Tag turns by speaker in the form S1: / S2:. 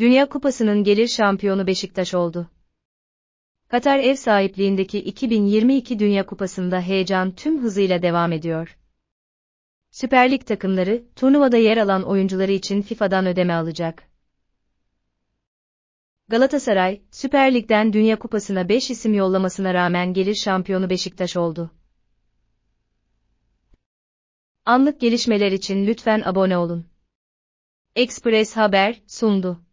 S1: Dünya Kupası'nın gelir şampiyonu Beşiktaş oldu. Katar ev sahipliğindeki 2022 Dünya Kupası'nda heyecan tüm hızıyla devam ediyor. Süper Lig takımları, turnuvada yer alan oyuncuları için FIFA'dan ödeme alacak. Galatasaray, Süper Lig'den Dünya Kupası'na 5 isim yollamasına rağmen gelir şampiyonu Beşiktaş oldu. Anlık gelişmeler için lütfen abone olun. Express Haber sundu.